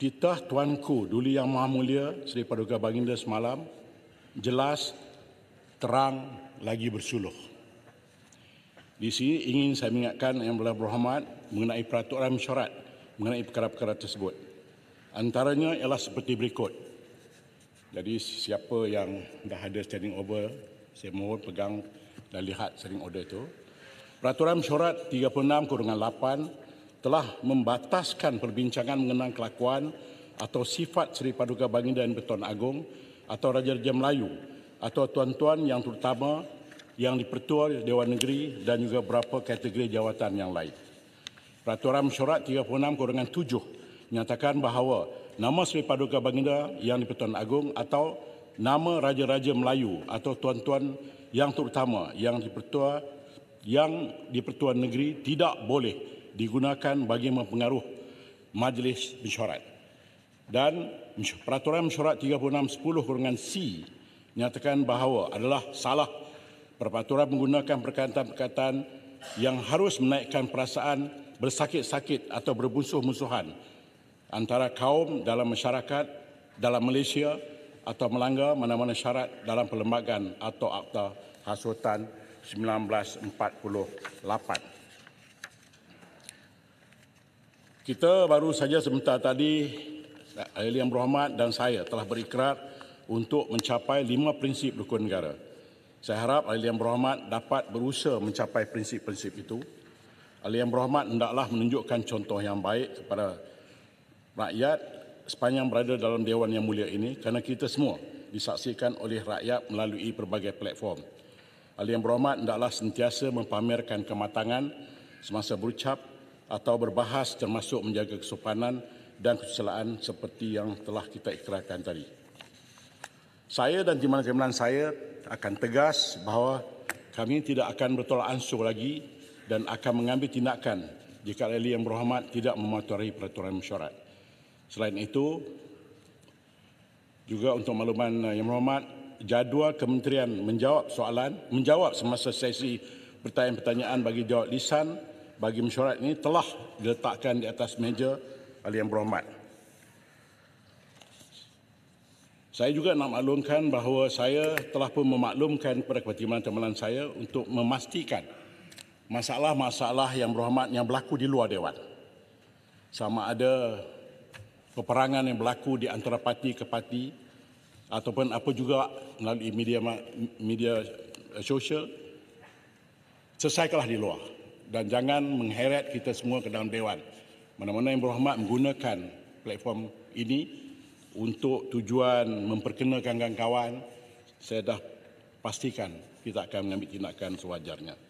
Titah Tuanku Duli Yang Maha Mulia Seri Paduka Baginda semalam jelas, terang, lagi bersuluh. Di sini ingin saya mengingatkan Yang Mulia Berhormat mengenai peraturan syarat mengenai perkara-perkara tersebut. Antaranya ialah seperti berikut. Jadi siapa yang dah ada standing over, saya mohon pegang dan lihat standing order itu. Peraturan syarat 36 kurungan 8 telah membataskan perbincangan mengenang kelakuan atau sifat Seri Paduka Baginda dan Beton Agong atau Raja-Raja Melayu atau tuan-tuan yang terutama yang dipertua di Dewan Negeri dan juga beberapa kategori jawatan yang lain. Peraturan Mesyuarat 36 kurangan 7 menyatakan bahawa nama Seri Paduka Baginda yang dipertuan Agong atau nama Raja-Raja Melayu atau tuan-tuan yang terutama yang dipertua yang di dipertuan negeri tidak boleh digunakan bagi mempengaruhi majlis mesyuarat. Dan peraturan mesyuarat 3610 kurungan C nyatakan bahawa adalah salah perpaturan menggunakan perkataan-perkataan yang harus menaikkan perasaan bersakit-sakit atau berbunsuh-musuhan antara kaum dalam masyarakat dalam Malaysia atau melanggar mana-mana syarat dalam perlembagaan atau akta hasutan 1948. Kita baru saja sebentar tadi Ali yang berhormat dan saya telah berikrar untuk mencapai lima prinsip rukun negara. Saya harap Ali yang berhormat dapat berusaha mencapai prinsip-prinsip itu. Ali yang berhormat hendaklah menunjukkan contoh yang baik kepada rakyat sepanjang berada dalam Dewan Yang Mulia ini kerana kita semua disaksikan oleh rakyat melalui pelbagai platform. Ali yang berhormat hendaklah sentiasa mempamerkan kematangan semasa berucap atau berbahas termasuk menjaga kesopanan dan kesusilaan seperti yang telah kita ikrarkan tadi. Saya dan timbalan kemenangan saya akan tegas bahawa kami tidak akan bertolak ansur lagi dan akan mengambil tindakan jika Ali yang berhormat tidak mematuhi peraturan mesyuarat. Selain itu, juga untuk makluman eh, yang berhormat, jadual kementerian menjawab soalan, menjawab semasa sesi pertanyaan-pertanyaan bagi jawab lisan bagi mesyuarat ini telah diletakkan di atas meja Ali yang berhormat. Saya juga nak maklumkan bahawa saya telah pun memaklumkan kepada kepertimbangan temanan saya untuk memastikan masalah-masalah yang berhormat yang berlaku di luar Dewan. Sama ada peperangan yang berlaku di antara parti ke parti ataupun apa juga melalui media media sosial selesaikanlah di luar dan jangan mengheret kita semua ke dalam dewan. Mana-mana yang berhormat menggunakan platform ini untuk tujuan memperkenalkan kawan-kawan, saya dah pastikan kita akan mengambil tindakan sewajarnya.